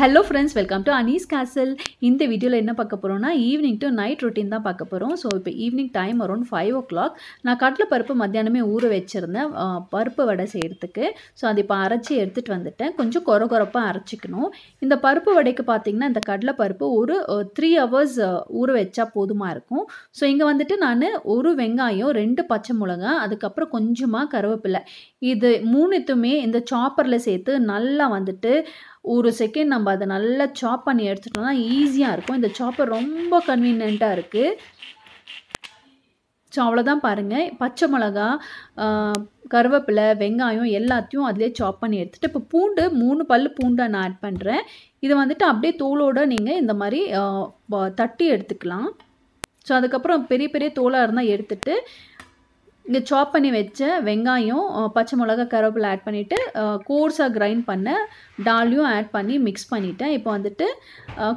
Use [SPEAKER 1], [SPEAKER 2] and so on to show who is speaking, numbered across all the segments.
[SPEAKER 1] hello friends welcome to அனீஸ் கேசல் இந்த வீடியோவில் என்ன பார்க்க போகிறோம்னா ஈவினிங் டு நைட் ரொட்டீன் தான் பார்க்க போகிறோம் ஸோ இப்போ evening time around five o'clock நான் கடலைப்பருப்பு மத்தியானமே ஊற வச்சுருந்தேன் பருப்பு வடை செய்கிறதுக்கு ஸோ அது இப்போ அரைச்சி எடுத்துகிட்டு வந்துட்டேன் கொஞ்சம் குற குறப்பாக அரைச்சிக்கணும் இந்த பருப்பு வடைக்கு பார்த்திங்கன்னா இந்த கடலைப்பருப்பு ஒரு த்ரீ ஹவர்ஸ் ஊற வச்சா போதுமாக இருக்கும் ஸோ இங்கே வந்துட்டு நான் ஒரு வெங்காயம் ரெண்டு பச்சை மிளகா அதுக்கப்புறம் கொஞ்சமாக கருவேப்பில்லை இது மூணுத்துமே இந்த சாப்பரில் சேர்த்து நல்லா வந்துட்டு ஒரு செகண்ட் நம்ம அதை நல்லா சாப் பண்ணி எடுத்துகிட்டோம்னா ஈஸியாக இருக்கும் இந்த சாப்பர் ரொம்ப கன்வீனியண்ட்டாக இருக்குது ஸோ அவ்வளோதான் பாருங்கள் பச்சை மிளகா கருவேப்பிலை வெங்காயம் எல்லாத்தையும் அதிலே சாப் பண்ணி எடுத்துகிட்டு இப்போ பூண்டு மூணு பல் பூண்டை நான் ஆட் பண்ணுறேன் இதை வந்துட்டு அப்படியே தோலோடு நீங்கள் இந்த மாதிரி தட்டி எடுத்துக்கலாம் ஸோ அதுக்கப்புறம் பெரிய பெரிய தோலாக இருந்தால் எடுத்துகிட்டு இங்கே சாப் பண்ணி வச்ச வெங்காயம் பச்சை மிளகா கருவேப்பிலை ஆட் பண்ணிவிட்டு கோர்ஸாக கிரைண்ட் பண்ண டாலியும் ஆட் பண்ணி மிக்ஸ் பண்ணிவிட்டேன் இப்போ வந்துட்டு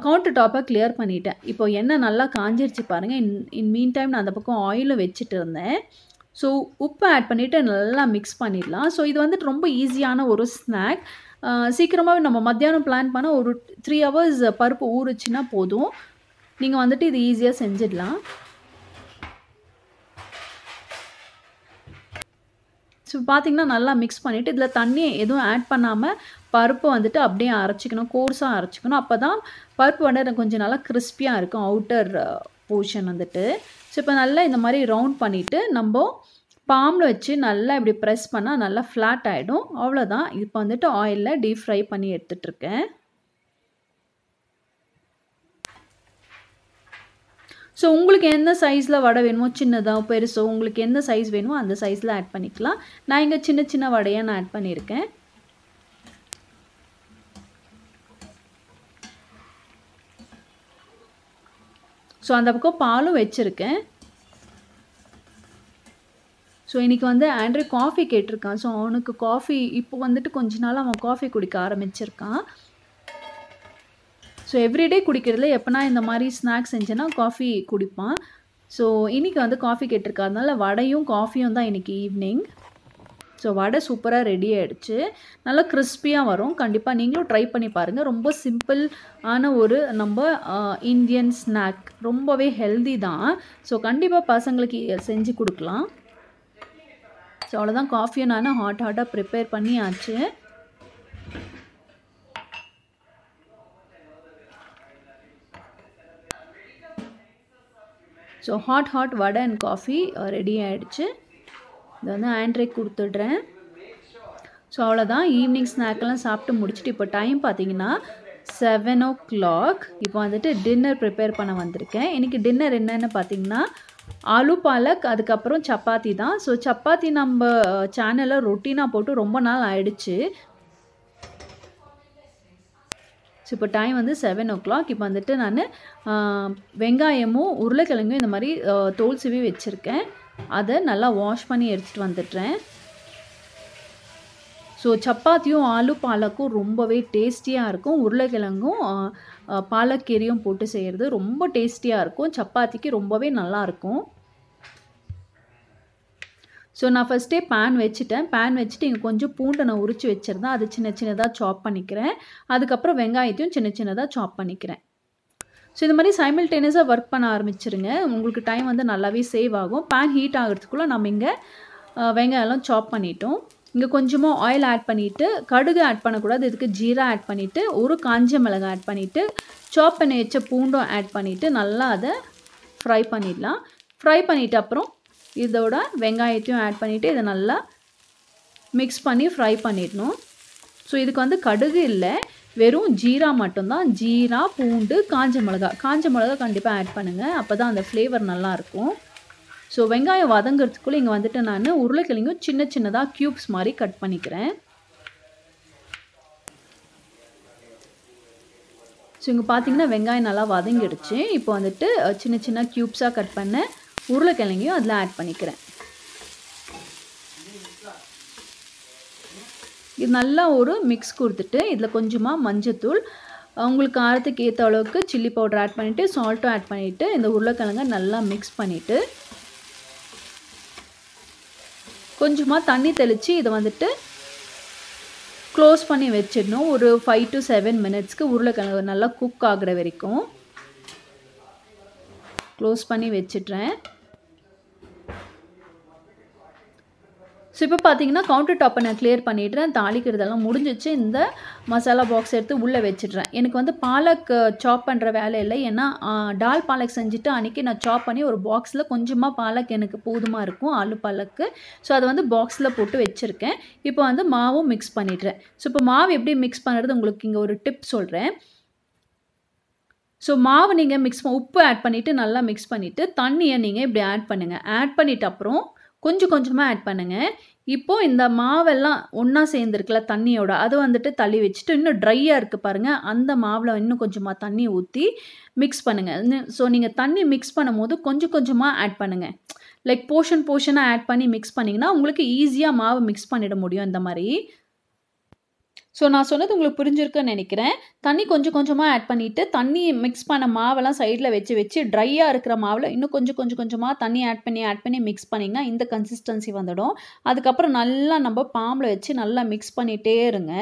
[SPEAKER 1] கவுண்டர் டாப்பை கிளியர் பண்ணிவிட்டேன் இப்போ எண்ணெய் நல்லா காஞ்சிருச்சு பாருங்கள் இன் இன் மீன் டைம் நான் அந்த பக்கம் ஆயிலும் வச்சுட்டு இருந்தேன் ஸோ உப்பு ஆட் பண்ணிவிட்டு நல்லா மிக்ஸ் பண்ணிடலாம் ஸோ இது வந்துட்டு ரொம்ப ஈஸியான ஒரு ஸ்நாக் சீக்கிரமாகவே நம்ம மத்தியானம் பிளான் பண்ணால் ஒரு த்ரீ ஹவர்ஸ் பருப்பு ஊறுச்சுன்னா போதும் நீங்கள் வந்துட்டு இது ஈஸியாக செஞ்சிடலாம் ஸோ பார்த்திங்கன்னா நல்லா மிக்ஸ் பண்ணிவிட்டு இதில் தண்ணியை எதுவும் ஆட் பண்ணாமல் பருப்பு வந்துட்டு அப்படியே அரைச்சிக்கணும் கோர்ஸாக அரைச்சிக்கணும் அப்போ தான் பருப்பு வந்து கொஞ்சம் நல்லா கிறிஸ்பியாக இருக்கும் அவுட்டர் போர்ஷன் வந்துட்டு ஸோ இப்போ நல்லா இந்த மாதிரி ரவுண்ட் பண்ணிவிட்டு நம்ம பாமில் வச்சு நல்லா இப்படி ப்ரெஸ் பண்ணால் நல்லா ஃப்ளாட் ஆகிடும் அவ்வளோதான் இப்போ வந்துட்டு ஆயிலில் டீப் ஃப்ரை பண்ணி எடுத்துகிட்ருக்கேன் ஸோ உங்களுக்கு எந்த சைஸில் வடை வேணுமோ சின்னதாக பெருசோ உங்களுக்கு எந்த சைஸ் வேணுமோ அந்த சைஸில் ஆட் பண்ணிக்கலாம் நான் இங்கே சின்ன சின்ன வடையாக நான் ஆட் பண்ணியிருக்கேன் ஸோ அந்த பக்கம் பாலும் வச்சுருக்கேன் ஸோ இன்றைக்கி வந்து ஆண்ட்ரி காஃபி கேட்டிருக்கான் ஸோ அவனுக்கு காஃபி இப்போ வந்துட்டு கொஞ்ச நாள் அவன் காஃபி குடிக்க ஆரம்பிச்சிருக்கான் ஸோ எவ்ரிடே குடிக்கிறதுல எப்போனா இந்த மாதிரி ஸ்நாக்ஸ் செஞ்சேன்னா காஃபி குடிப்பான் ஸோ இன்றைக்கி வந்து காஃபி கேட்டிருக்கா அதனால் வடையும் காஃபியும் தான் இன்றைக்கி ஈவினிங் ஸோ வடை சூப்பராக ரெடி ஆகிடுச்சு நல்லா கிறிஸ்பியாக வரும் கண்டிப்பாக நீங்களும் ட்ரை பண்ணி பாருங்கள் ரொம்ப சிம்பிள் ஆன ஒரு நம்ம இந்தியன் ஸ்நாக் ரொம்பவே ஹெல்தி தான் ஸோ கண்டிப்பாக பசங்களுக்கு செஞ்சு கொடுக்கலாம் ஸோ அவ்வளோதான் காஃபியை நான் ஹாட் ஹாட்டாக ப்ரிப்பேர் பண்ணியாச்சு so hot hot vada and coffee ready ஆகிடுச்சு இது வந்து ஆண்ட்ரே கொடுத்துட்றேன் ஸோ அவ்வளோதான் ஈவினிங் ஸ்நாக்கெல்லாம் சாப்பிட்டு முடிச்சுட்டு இப்போ டைம் பார்த்தீங்கன்னா செவன் ஓ கிளாக் இப்போ வந்துட்டு டின்னர் ப்ரிப்பேர் பண்ண வந்திருக்கேன் இன்றைக்கி டின்னர் என்னென்னு பார்த்தீங்கன்னா ஆலு பாலக் அதுக்கப்புறம் சப்பாத்தி தான் ஸோ சப்பாத்தி நம்ம சேனலில் ரொட்டீனாக போட்டு ரொம்ப நாள் ஆயிடுச்சு ஸோ இப்போ டைம் வந்து செவன் ஓ கிளாக் இப்போ வந்துட்டு நான் வெங்காயமும் உருளைக்கிழங்கும் இந்த மாதிரி தோல் சிவி வச்சுருக்கேன் அதை நல்லா வாஷ் பண்ணி எடுத்துகிட்டு வந்துடுறேன் ஸோ சப்பாத்தியும் ஆலு பாலக்கும் ரொம்பவே டேஸ்டியாக இருக்கும் உருளைக்கிழங்கும் பாலக்கீரையும் போட்டு செய்கிறது ரொம்ப டேஸ்டியாக இருக்கும் சப்பாத்திக்கு ரொம்பவே நல்லாயிருக்கும் ஸோ நான் ஃபஸ்ட்டே பேன் வச்சுட்டேன் பேன் வச்சுட்டு இங்கே கொஞ்சம் பூண்டை நான் உரித்து வச்சுருந்தேன் அது சின்ன சின்னதாக சாப் பண்ணிக்கிறேன் அதுக்கப்புறம் வெங்காயத்தையும் சின்ன சின்னதாக சாப் பண்ணிக்கிறேன் ஸோ இது மாதிரி சைமில்டேனியஸாக ஒர்க் பண்ண ஆரம்பிச்சிருங்க உங்களுக்கு டைம் வந்து நல்லாவே சேவ் ஆகும் பேன் ஹீட் ஆகிறதுக்குள்ளே நம்ம இங்கே வெங்காயம்லாம் சாப் பண்ணிட்டோம் இங்கே கொஞ்சமாக ஆயில் ஆட் பண்ணிவிட்டு கடுகு ஆட் பண்ணக்கூடாது இதுக்கு ஜீரா ஆட் பண்ணிவிட்டு ஒரு காஞ்ச மிளகாய் ஆட் பண்ணிவிட்டு சாப் பண்ணி வச்ச பூண்டும் ஆட் பண்ணிவிட்டு நல்லா அதை ஃப்ரை பண்ணிடலாம் ஃப்ரை பண்ணிவிட்டு அப்புறம் இதோட வெங்காயத்தையும் ஆட் பண்ணிவிட்டு இதை நல்லா மிக்ஸ் பண்ணி ஃப்ரை பண்ணிடணும் ஸோ இதுக்கு வந்து கடுகு இல்லை வெறும் ஜீரா மட்டும்தான் ஜீரா பூண்டு காஞ்ச மிளகா காஞ்ச மிளகா கண்டிப்பாக ஆட் பண்ணுங்கள் அப்போ தான் அந்த ஃப்ளேவர் நல்லாயிருக்கும் ஸோ வெங்காயம் வதங்கிறதுக்குள்ளே இங்கே வந்துட்டு நான் உருளைக்கிழங்கும் சின்ன சின்னதாக க்யூப்ஸ் மாதிரி கட் பண்ணிக்கிறேன் ஸோ இங்கே பார்த்தீங்கன்னா வெங்காயம் நல்லா வதங்கிடுச்சு இப்போ வந்துட்டு சின்ன சின்ன க்யூப்ஸாக கட் பண்ணேன் உருளைக்கிழங்கையும் அதில் ஆட் பண்ணிக்கிறேன் இது நல்லா ஒரு மிக்ஸ் கொடுத்துட்டு இதில் கொஞ்சமாக மஞ்சத்தூள் உங்களுக்கு காரத்துக்கு ஏற்ற அளவுக்கு சில்லி பவுடர் ஆட் பண்ணிவிட்டு சால்ட்டும் ஆட் பண்ணிவிட்டு இந்த உருளைக்கிழங்கை நல்லா மிக்ஸ் பண்ணிவிட்டு கொஞ்சமாக தண்ணி தெளித்து இதை வந்துட்டு க்ளோஸ் பண்ணி வச்சிடணும் ஒரு ஃபைவ் டு செவன் மினிட்ஸ்க்கு உருளைக்கிழங்கு நல்லா குக் ஆகிற வரைக்கும் க்ளோஸ் பண்ணி வச்சிட்றேன் ஸோ இப்போ பார்த்தீங்கன்னா கவுண்டர் டாப்பை நான் கிளியர் பண்ணிடுறேன் தாளிக்கிறதெல்லாம் முடிஞ்சிச்சு இந்த மசாலா பாக்ஸ் எடுத்து உள்ளே வச்சிடுறேன் எனக்கு வந்து பாலக் சாப் பண்ணுற வேலை இல்லை ஏன்னா டால் பாலக் செஞ்சுட்டு அன்றைக்கி நான் சாப் பண்ணி ஒரு பாக்ஸில் கொஞ்சமாக பாலக் எனக்கு போதுமாக இருக்கும் ஆலு பாலக்கு ஸோ அதை வந்து பாக்ஸில் போட்டு வச்சுருக்கேன் இப்போ வந்து மாவும் மிக்ஸ் பண்ணிடுறேன் ஸோ இப்போ மாவு எப்படி மிக்ஸ் பண்ணுறது உங்களுக்கு இங்கே ஒரு டிப் சொல்கிறேன் ஸோ மாவு நீங்கள் மிக்ஸ் உப்பு ஆட் பண்ணிவிட்டு நல்லா மிக்ஸ் பண்ணிவிட்டு தண்ணியை நீங்கள் இப்படி ஆட் பண்ணுங்கள் ஆட் பண்ணிவிட்டு அப்புறம் கொஞ்சம் கொஞ்சமாக ஆட் பண்ணுங்கள் இப்போது இந்த மாவெல்லாம் ஒன்றா சேர்ந்துருக்குல தண்ணியோட அது வந்துட்டு தள்ளி வச்சுட்டு இன்னும் ட்ரையாக இருக்குது பாருங்கள் அந்த மாவில் இன்னும் கொஞ்சமாக தண்ணி ஊற்றி மிக்ஸ் பண்ணுங்கள் ஸோ நீங்கள் தண்ணி மிக்ஸ் பண்ணும்போது கொஞ்சம் கொஞ்சமாக ஆட் பண்ணுங்கள் லைக் போர்ஷன் போர்ஷனாக ஆட் பண்ணி மிக்ஸ் பண்ணிங்கன்னா உங்களுக்கு ஈஸியாக மாவு மிக்ஸ் பண்ணிட முடியும் இந்த மாதிரி ஸோ நான் சொன்னது உங்களுக்கு புரிஞ்சிருக்குன்னு நினைக்கிறேன் தண்ணி கொஞ்சம் கொஞ்சமாக ஆட் பண்ணிவிட்டு தண்ணி மிக்ஸ் பண்ண மாவெல்லாம் சைடில் வச்சு வச்சு ட்ரையாக இருக்கிற மாவில் இன்னும் கொஞ்சம் கொஞ்சம் கொஞ்சமாக தண்ணி ஆட் பண்ணி ஆட் பண்ணி மிக்ஸ் பண்ணிங்கன்னா இந்த கன்சிஸ்டன்சி வந்துடும் அதுக்கப்புறம் நல்லா நம்ம பாம்பில் வச்சு நல்லா மிக்ஸ் பண்ணிகிட்டே இருங்க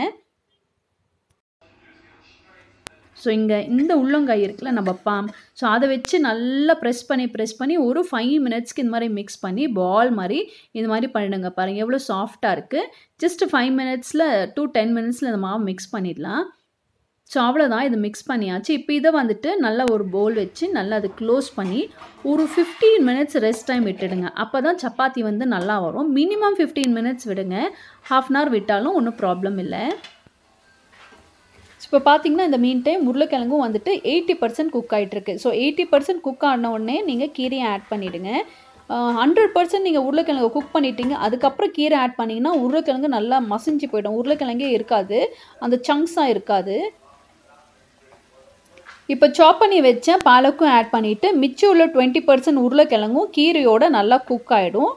[SPEAKER 1] ஸோ இங்கே இந்த உள்ளங்கை இருக்குல்ல நம்ம பாம் ஸோ அதை வச்சு நல்லா ப்ரெஸ் பண்ணி ப்ரெஸ் பண்ணி ஒரு ஃபைவ் மினிட்ஸ்க்கு இந்த மாதிரி மிக்ஸ் பண்ணி பால் மாதிரி இது மாதிரி பண்ணிடுங்க பாருங்கள் எவ்வளோ சாஃப்டாக இருக்குது ஜஸ்ட் ஃபைவ் மினிட்ஸில் டூ டென் மினிட்ஸில் இந்த மாவு மிக்ஸ் பண்ணிடலாம் ஸோ அவ்வளோதான் இது மிக்ஸ் பண்ணியாச்சு இப்போ இதை வந்துட்டு நல்லா ஒரு போல் வச்சு நல்லா அது க்ளோஸ் பண்ணி ஒரு ஃபிஃப்டீன் மினிட்ஸ் ரெஸ்ட் டைம் விட்டுடுங்க அப்போ தான் சப்பாத்தி வந்து நல்லா வரும் மினிமம் ஃபிஃப்டீன் மினிட்ஸ் விடுங்க ஹாஃப் அன் ஹவர் விட்டாலும் ஒன்றும் ப்ராப்ளம் இல்லை ஸோ இப்போ பார்த்தீங்கன்னா இந்த மீன் டைம் உருளைக்கிழங்கும் வந்துட்டு எயிட்டி பர்சன்ட் குக் ஆகிட்டுருக்கு ஸோ எயிட்டி பர்சன்ட் குக் ஆன உடனே நீங்கள் கீரையை ஆட் பண்ணிவிடுங்க ஹண்ட்ரட் பர்சன்ட் நீங்கள் உருளைக்கிழங்கு குக் பண்ணிட்டீங்க அதுக்கப்புறம் கீரை ஆட் பண்ணிங்கன்னா உருளைக்கிழங்கு நல்லா மசிஞ்சு போயிடும் உருளைக்கிழங்கே இருக்காது அந்த சங்க்ஸாக இருக்காது இப்போ சாப் பண்ணி வச்ச பாலக்கும் ஆட் பண்ணிவிட்டு மிச்சம் உள்ள டுவெண்ட்டி பர்சன்ட் உருளைக்கிழங்கும் கீரையோடு நல்லா குக் ஆகிடும்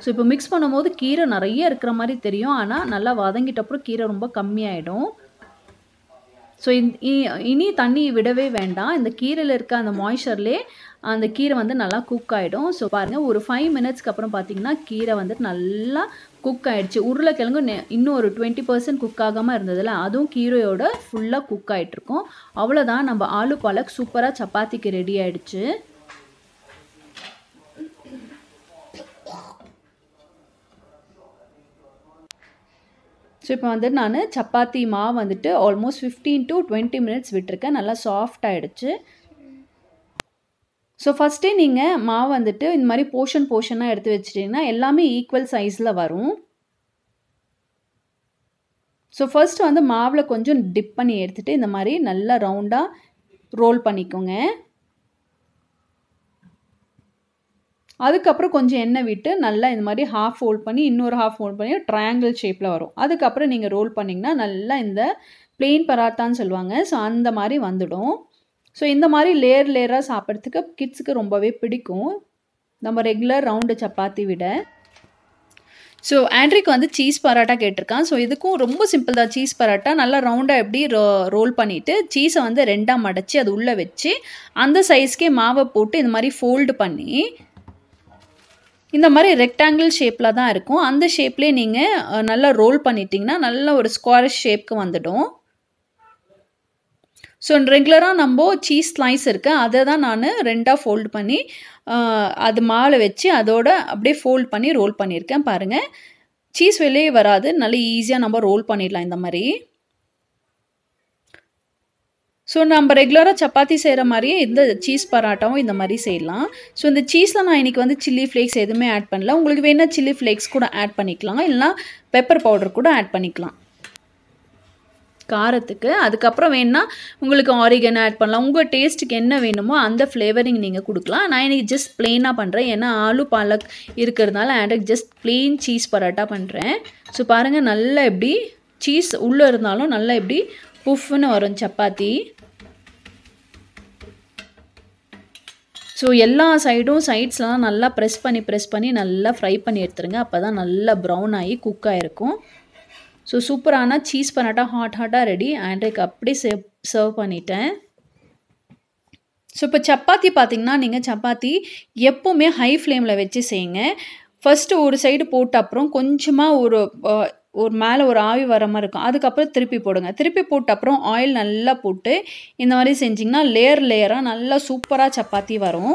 [SPEAKER 1] ஸோ இப்போ மிக்ஸ் பண்ணும்போது கீரை நிறைய இருக்கிற மாதிரி தெரியும் ஆனால் நல்லா வதங்கிட்ட அப்புறம் கீரை ரொம்ப கம்மியாயிடும் ஸோ இனி தண்ணி விடவே வேண்டாம் இந்த கீரையில் இருக்க அந்த மாய்ச்சர்லே அந்த கீரை வந்து நல்லா குக் ஆகிடும் ஸோ பாருங்கள் ஒரு ஃபைவ் மினிட்ஸ்க்கு அப்புறம் பார்த்தீங்கன்னா கீரை வந்துட்டு நல்லா குக் ஆகிடுச்சு உருளைக்கிழங்கு இன்னும் ஒரு டுவெண்ட்டி பர்சன்ட் குக் ஆகாமல் இருந்ததில்ல அதுவும் கீரையோட ஃபுல்லாக குக் ஆகிட்டுருக்கோம் அவ்வளோதான் நம்ம ஆலு பாலக் சூப்பராக சப்பாத்திக்கு ரெடி ஆகிடுச்சு ஸோ இப்போ வந்துட்டு நான் சப்பாத்தி மாவு வந்துட்டு almost fifteen to twenty minutes விட்டுருக்கேன் நல்லா சாஃப்ட் ஆகிடுச்சு ஸோ ஃபஸ்ட்டே நீங்கள் மாவு வந்துட்டு இந்த மாதிரி போர்ஷன் போர்ஷனாக எடுத்து வச்சிட்டிங்கன்னா எல்லாமே ஈக்குவல் சைஸில் வரும் ஸோ ஃபஸ்ட்டு வந்து மாவில் கொஞ்சம் டிப் பண்ணி எடுத்துகிட்டு இந்த மாதிரி நல்லா ரவுண்டாக ரோல் பண்ணிக்கோங்க அதுக்கப்புறம் கொஞ்சம் எண்ணெய் விட்டு நல்லா இந்த மாதிரி ஹாஃப் ஃபோல்ட் பண்ணி இன்னொரு ஹாஃப் ஃபோல்ட் பண்ணி ட்ரையாங்கிள் ஷேப்பில் வரும் அதுக்கப்புறம் நீங்கள் ரோல் பண்ணிங்கன்னா நல்லா இந்த பிளெயின் பராத்தான்னு சொல்லுவாங்க ஸோ அந்த மாதிரி வந்துடும் ஸோ இந்த மாதிரி லேயர் லேயராக சாப்பிட்றதுக்கு கிட்ஸுக்கு ரொம்பவே பிடிக்கும் நம்ம ரெகுலர் ரவுண்டு சப்பாத்தி விட ஸோ ஆண்ட்ரிக்கு வந்து சீஸ் பரோட்டா கேட்டிருக்கான் ஸோ இதுக்கும் ரொம்ப சிம்பிள் தான் சீஸ் பரோட்டா நல்லா ரவுண்டாக எப்படி ரோ ரோல் பண்ணிவிட்டு சீஸை வந்து ரெண்டாக மடச்சி அது உள்ளே வச்சு அந்த சைஸ்க்கே மாவை போட்டு இது மாதிரி ஃபோல்டு பண்ணி இந்த மாதிரி ரெக்டாங்கிள் ஷேப்பில் தான் இருக்கும் அந்த ஷேப்லேயே நீங்கள் நல்லா ரோல் பண்ணிட்டீங்கன்னா நல்ல ஒரு ஸ்கொயர் ஷேப்க்கு வந்துடும் ஸோ ரெகுலராக நம்ம சீஸ் ஸ்லைஸ் இருக்குது அதை தான் நான் ரெண்டாக ஃபோல்டு பண்ணி அது மாலை வச்சு அதோட அப்படியே ஃபோல்ட் பண்ணி ரோல் பண்ணியிருக்கேன் பாருங்கள் சீஸ் வெளியே வராது நல்லா ஈஸியாக நம்ம ரோல் பண்ணிடலாம் இந்த மாதிரி ஸோ நம்ம ரெகுலராக சப்பாத்தி செய்கிற மாதிரியே இந்த சீஸ் பராட்டாவும் இந்த மாதிரி செய்யலாம் ஸோ இந்த சீஸில் நான் இன்றைக்கி வந்து சில்லி ஃப்ளேக்ஸ் எதுவுமே ஆட் பண்ணல உங்களுக்கு வேணால் சில்லி ஃப்ளேக்ஸ் கூட ஆட் பண்ணிக்கலாம் இல்லைனா பெப்பர் பவுடர் கூட ஆட் பண்ணிக்கலாம் காரத்துக்கு அதுக்கப்புறம் வேணால் உங்களுக்கு ஆரிகன் ஆட் பண்ணலாம் உங்கள் டேஸ்ட்டுக்கு என்ன வேணுமோ அந்த ஃப்ளேவரிங் நீங்கள் கொடுக்கலாம் நான் இன்றைக்கி ஜஸ்ட் ப்ளெயினாக பண்ணுறேன் ஏன்னா ஆலு பாலக் இருக்கிறதுனால ஆண்டுக்கு ஜஸ்ட் ப்ளெயின் சீஸ் பரோட்டா பண்ணுறேன் ஸோ பாருங்கள் நல்லா எப்படி சீஸ் உள்ளே இருந்தாலும் நல்லா எப்படி புஃப்னு வரும் சப்பாத்தி ஸோ எல்லா சைடும் சைட்ஸ்லாம் நல்லா ப்ரெஸ் பண்ணி ப்ரெஸ் பண்ணி நல்லா ஃப்ரை பண்ணி எடுத்துருங்க அப்போ தான் நல்லா ப்ரௌன் ஆகி குக் ஆகிருக்கும் ஸோ சூப்பரான சீஸ் பரோட்டா ஹாட் ஹாட்டாக ரெடி ஆண்ட்ரைக்கு அப்படி சே சர்வ் பண்ணிட்டேன் ஸோ இப்போ சப்பாத்தி பார்த்திங்கன்னா நீங்கள் சப்பாத்தி எப்போவுமே ஹை ஃப்ளேமில் வச்சு செய்யுங்க ஃபஸ்ட்டு ஒரு சைடு போட்ட அப்புறம் கொஞ்சமாக ஒரு ஒரு மேலே ஒரு ஆவி வர மாதிரி இருக்கும் அதுக்கப்புறம் திருப்பி போடுங்க திருப்பி போட்ட அப்புறம் ஆயில் நல்லா போட்டு இந்த மாதிரி செஞ்சிங்கன்னா லேயர் லேயராக நல்லா சூப்பராக சப்பாத்தி வரும்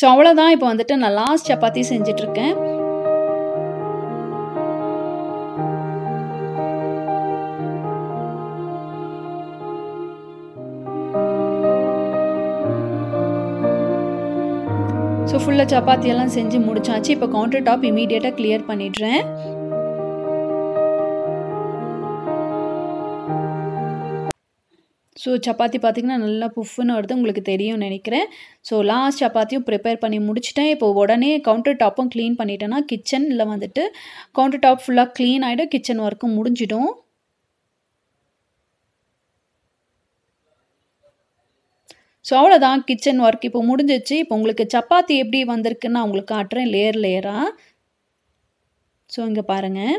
[SPEAKER 1] ஸோ அவ்வளோதான் இப்போ வந்துட்டு நான் லாஸ்ட் சப்பாத்தி செஞ்சிட்ருக்கேன் எனக்கு ஃபுல்லாக சப்பாத்தியெல்லாம் செஞ்சு முடிச்சாச்சு இப்போ கவுண்டர் டாப் இமீடியட்டாக கிளியர் பண்ணிடுறேன் ஸோ சப்பாத்தி பார்த்திங்கன்னா நல்லா புஃப்னு வருது உங்களுக்கு தெரியும் நினைக்கிறேன் ஸோ லாஸ்ட் சப்பாத்தியும் ப்ரிப்பேர் பண்ணி முடிச்சிட்டேன் இப்போ உடனே கவுண்டர் டாப்பும் க்ளீன் பண்ணிட்டேன்னா கிச்சனில் வந்துட்டு கவுண்டர் டாப் ஃபுல்லாக க்ளீன் ஆகிடும் கிச்சன் ஒர்க்கும் முடிஞ்சிடும் ஸோ அவ்வளோதான் கிச்சன் ஒர்க் இப்போ முடிஞ்சிச்சு இப்போ உங்களுக்கு சப்பாத்தி எப்படி வந்திருக்குன்னு நான் உங்களுக்கு காட்டுறேன் லேயர் லேயராக ஸோ இங்கே பாருங்கள்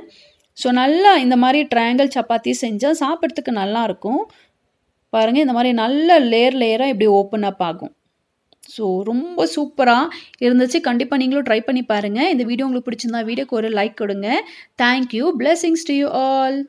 [SPEAKER 1] ஸோ நல்லா இந்த மாதிரி ட்ரையாங்கிள் சப்பாத்தி செஞ்சால் சாப்பிட்றதுக்கு நல்லாயிருக்கும் பாருங்கள் இந்த மாதிரி நல்ல லேயர் லேயராக இப்படி ஓப்பன் அப் ஆகும் ஸோ ரொம்ப சூப்பராக இருந்துச்சு கண்டிப்பாக நீங்களும் ட்ரை பண்ணி பாருங்கள் இந்த வீடியோ உங்களுக்கு பிடிச்சிருந்தா வீடியோக்கு ஒரு லைக் கொடுங்க thank you blessings to you all